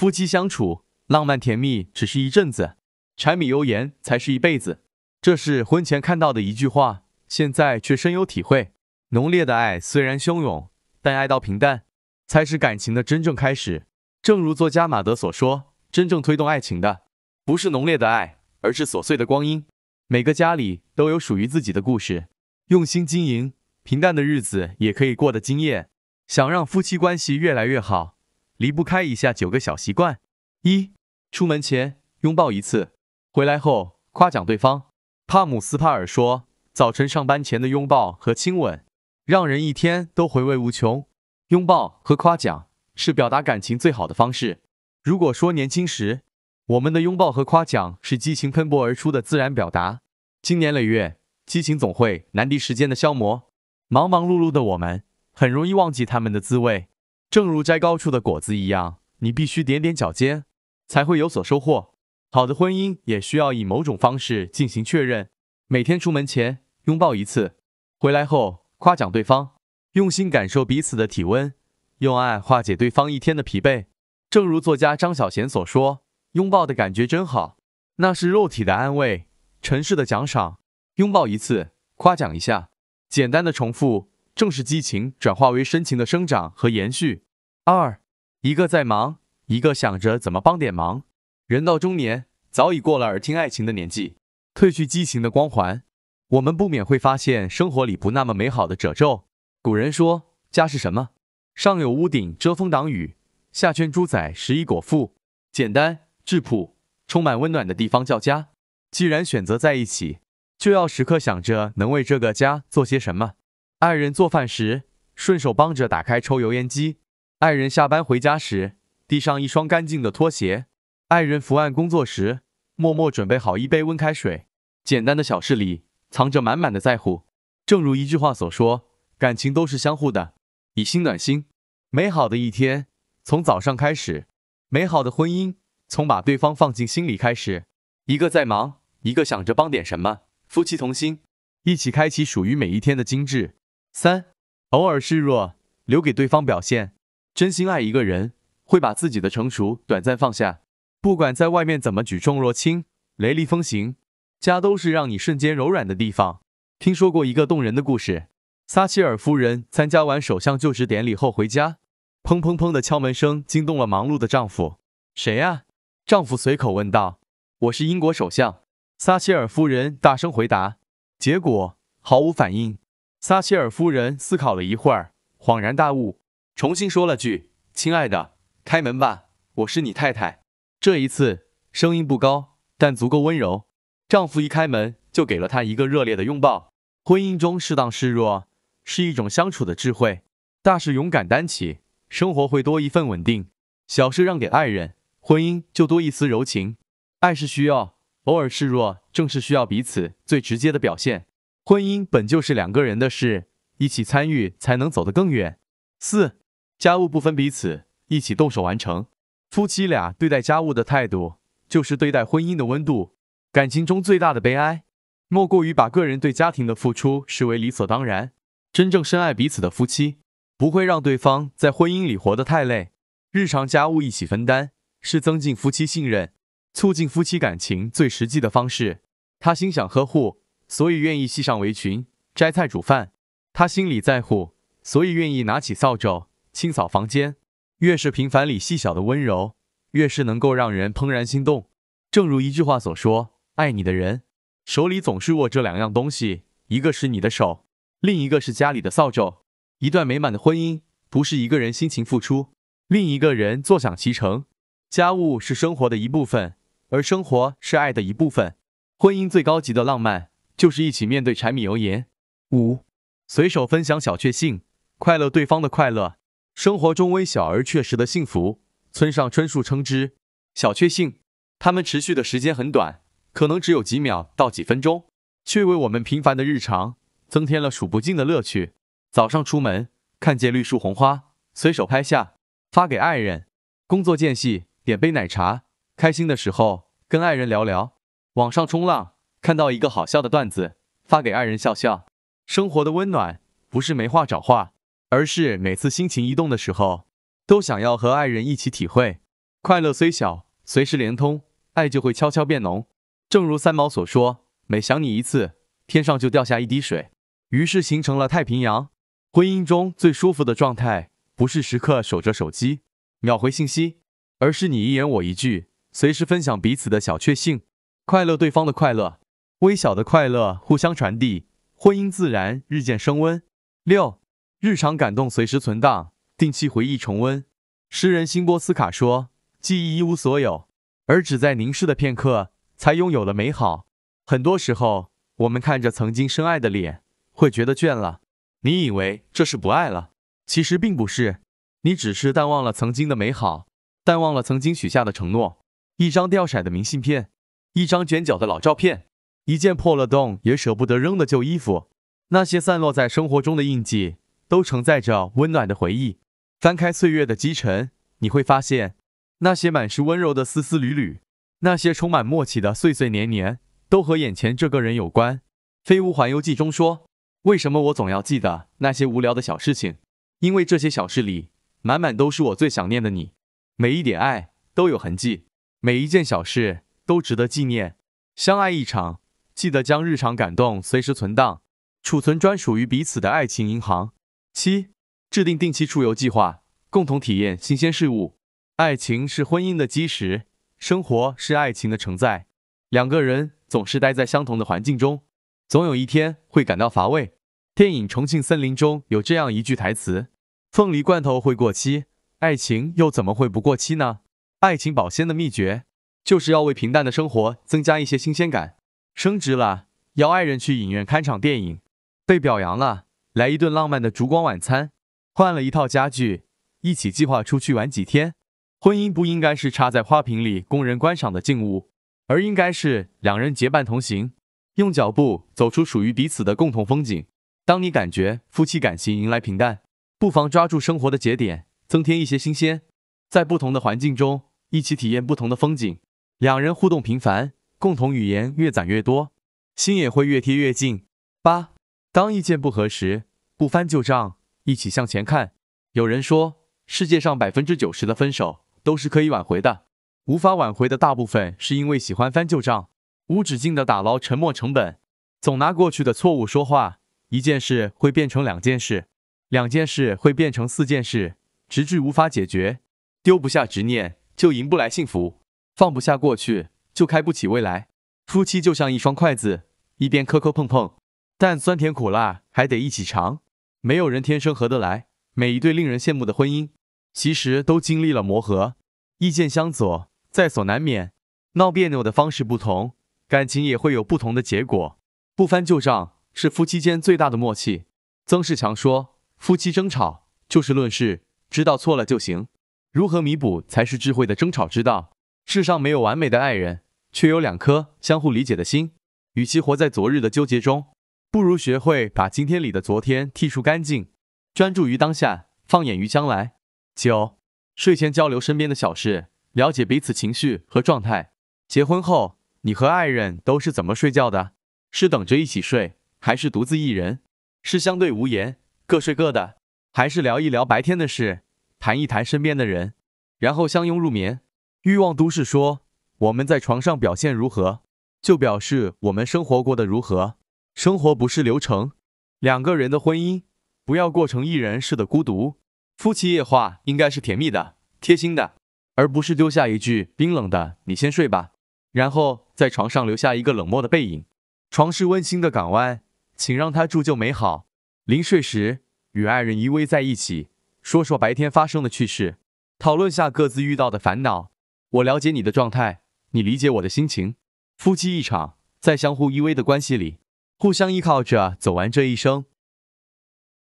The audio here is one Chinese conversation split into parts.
夫妻相处，浪漫甜蜜只是一阵子，柴米油盐才是一辈子。这是婚前看到的一句话，现在却深有体会。浓烈的爱虽然汹涌，但爱到平淡，才是感情的真正开始。正如作家马德所说，真正推动爱情的，不是浓烈的爱，而是琐碎的光阴。每个家里都有属于自己的故事，用心经营，平淡的日子也可以过得惊艳。想让夫妻关系越来越好。离不开以下九个小习惯：一、出门前拥抱一次，回来后夸奖对方。帕姆斯帕尔说，早晨上班前的拥抱和亲吻，让人一天都回味无穷。拥抱和夸奖是表达感情最好的方式。如果说年轻时我们的拥抱和夸奖是激情喷薄而出的自然表达，经年累月，激情总会难敌时间的消磨。忙忙碌碌的我们，很容易忘记他们的滋味。正如摘高处的果子一样，你必须踮踮脚尖才会有所收获。好的婚姻也需要以某种方式进行确认。每天出门前拥抱一次，回来后夸奖对方，用心感受彼此的体温，用爱化解对方一天的疲惫。正如作家张小娴所说：“拥抱的感觉真好，那是肉体的安慰，尘世的奖赏。”拥抱一次，夸奖一下，简单的重复，正是激情转化为深情的生长和延续。二，一个在忙，一个想着怎么帮点忙。人到中年，早已过了耳听爱情的年纪，褪去激情的光环，我们不免会发现生活里不那么美好的褶皱。古人说，家是什么？上有屋顶遮风挡雨，下圈猪仔食衣果腹，简单质朴，充满温暖的地方叫家。既然选择在一起，就要时刻想着能为这个家做些什么。爱人做饭时，顺手帮着打开抽油烟机。爱人下班回家时，递上一双干净的拖鞋；爱人伏案工作时，默默准备好一杯温开水。简单的小事里，藏着满满的在乎。正如一句话所说，感情都是相互的，以心暖心。美好的一天从早上开始，美好的婚姻从把对方放进心里开始。一个在忙，一个想着帮点什么，夫妻同心，一起开启属于每一天的精致。三，偶尔示弱，留给对方表现。真心爱一个人，会把自己的成熟短暂放下。不管在外面怎么举重若轻、雷厉风行，家都是让你瞬间柔软的地方。听说过一个动人的故事：撒切尔夫人参加完首相就职典礼后回家，砰砰砰的敲门声惊动了忙碌的丈夫。谁呀？丈夫随口问道。我是英国首相，撒切尔夫人大声回答。结果毫无反应。撒切尔夫人思考了一会儿，恍然大悟。重新说了句：“亲爱的，开门吧，我是你太太。”这一次声音不高，但足够温柔。丈夫一开门就给了她一个热烈的拥抱。婚姻中适当示弱是一种相处的智慧，大事勇敢担起，生活会多一份稳定；小事让给爱人，婚姻就多一丝柔情。爱是需要偶尔示弱，正是需要彼此最直接的表现。婚姻本就是两个人的事，一起参与才能走得更远。四。家务不分彼此，一起动手完成。夫妻俩对待家务的态度，就是对待婚姻的温度。感情中最大的悲哀，莫过于把个人对家庭的付出视为理所当然。真正深爱彼此的夫妻，不会让对方在婚姻里活得太累。日常家务一起分担，是增进夫妻信任、促进夫妻感情最实际的方式。他心想呵护，所以愿意系上围裙摘菜煮饭；他心里在乎，所以愿意拿起扫帚。清扫房间，越是平凡里细小的温柔，越是能够让人怦然心动。正如一句话所说：“爱你的人，手里总是握着两样东西，一个是你的手，另一个是家里的扫帚。”一段美满的婚姻，不是一个人辛勤付出，另一个人坐享其成。家务是生活的一部分，而生活是爱的一部分。婚姻最高级的浪漫，就是一起面对柴米油盐。五，随手分享小确幸，快乐对方的快乐。生活中微小而确实的幸福，村上春树称之“小确幸”。它们持续的时间很短，可能只有几秒到几分钟，却为我们平凡的日常增添了数不尽的乐趣。早上出门看见绿树红花，随手拍下发给爱人；工作间隙点杯奶茶，开心的时候跟爱人聊聊；网上冲浪看到一个好笑的段子，发给爱人笑笑。生活的温暖，不是没话找话。而是每次心情一动的时候，都想要和爱人一起体会快乐。虽小，随时连通，爱就会悄悄变浓。正如三毛所说：“每想你一次，天上就掉下一滴水，于是形成了太平洋。”婚姻中最舒服的状态，不是时刻守着手机秒回信息，而是你一言我一句，随时分享彼此的小确幸、快乐，对方的快乐，微小的快乐互相传递，婚姻自然日渐升温。六。日常感动随时存档，定期回忆重温。诗人辛波斯卡说：“记忆一无所有，而只在凝视的片刻才拥有了美好。”很多时候，我们看着曾经深爱的脸，会觉得倦了。你以为这是不爱了，其实并不是，你只是淡忘了曾经的美好，淡忘了曾经许下的承诺。一张掉色的明信片，一张卷角的老照片，一件破了洞也舍不得扔的旧衣服，那些散落在生活中的印记。都承载着温暖的回忆。翻开岁月的积尘，你会发现那些满是温柔的丝丝缕缕，那些充满默契的岁岁年年，都和眼前这个人有关。《飞屋环游记》中说：“为什么我总要记得那些无聊的小事情？因为这些小事里，满满都是我最想念的你。每一点爱都有痕迹，每一件小事都值得纪念。相爱一场，记得将日常感动随时存档，储存专属于彼此的爱情银行。”七，制定定期出游计划，共同体验新鲜事物。爱情是婚姻的基石，生活是爱情的承载。两个人总是待在相同的环境中，总有一天会感到乏味。电影《重庆森林》中有这样一句台词：“凤梨罐头会过期，爱情又怎么会不过期呢？”爱情保鲜的秘诀，就是要为平淡的生活增加一些新鲜感。升职了，邀爱人去影院看场电影，被表扬了。来一顿浪漫的烛光晚餐，换了一套家具，一起计划出去玩几天。婚姻不应该是插在花瓶里供人观赏的静物，而应该是两人结伴同行，用脚步走出属于彼此的共同风景。当你感觉夫妻感情迎来平淡，不妨抓住生活的节点，增添一些新鲜，在不同的环境中一起体验不同的风景，两人互动频繁，共同语言越攒越多，心也会越贴越近。八。当意见不合时，不翻旧账，一起向前看。有人说，世界上百分之九十的分手都是可以挽回的，无法挽回的大部分是因为喜欢翻旧账，无止境的打捞沉没成本，总拿过去的错误说话。一件事会变成两件事，两件事会变成四件事，直至无法解决。丢不下执念，就赢不来幸福；放不下过去，就开不起未来。夫妻就像一双筷子，一边磕磕碰碰。但酸甜苦辣还得一起尝，没有人天生合得来。每一对令人羡慕的婚姻，其实都经历了磨合，意见相左在所难免。闹别扭的方式不同，感情也会有不同的结果。不翻旧账是夫妻间最大的默契。曾仕强说，夫妻争吵就事论事，知道错了就行。如何弥补才是智慧的争吵之道？世上没有完美的爱人，却有两颗相互理解的心。与其活在昨日的纠结中。不如学会把今天里的昨天剔除干净，专注于当下，放眼于将来。九，睡前交流身边的小事，了解彼此情绪和状态。结婚后，你和爱人都是怎么睡觉的？是等着一起睡，还是独自一人？是相对无言，各睡各的，还是聊一聊白天的事，谈一谈身边的人，然后相拥入眠？欲望都市说，我们在床上表现如何，就表示我们生活过得如何。生活不是流程，两个人的婚姻不要过成一人似的孤独。夫妻夜话应该是甜蜜的、贴心的，而不是丢下一句冰冷的“你先睡吧”，然后在床上留下一个冷漠的背影。床是温馨的港湾，请让它铸就美好。临睡时，与爱人依偎在一起，说说白天发生的趣事，讨论下各自遇到的烦恼。我了解你的状态，你理解我的心情。夫妻一场，在相互依偎的关系里。互相依靠着走完这一生。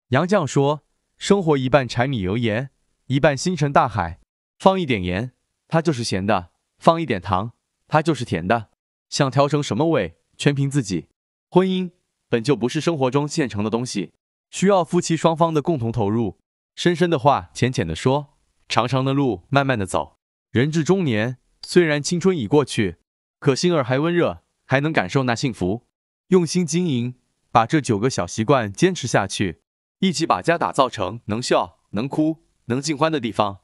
杨绛说：“生活一半柴米油盐，一半星辰大海。放一点盐，它就是咸的；放一点糖，它就是甜的。想调成什么味，全凭自己。”婚姻本就不是生活中现成的东西，需要夫妻双方的共同投入。深深的话，浅浅的说；长长的路，慢慢的走。人至中年，虽然青春已过去，可心儿还温热，还能感受那幸福。用心经营，把这九个小习惯坚持下去，一起把家打造成能笑、能哭、能尽欢的地方。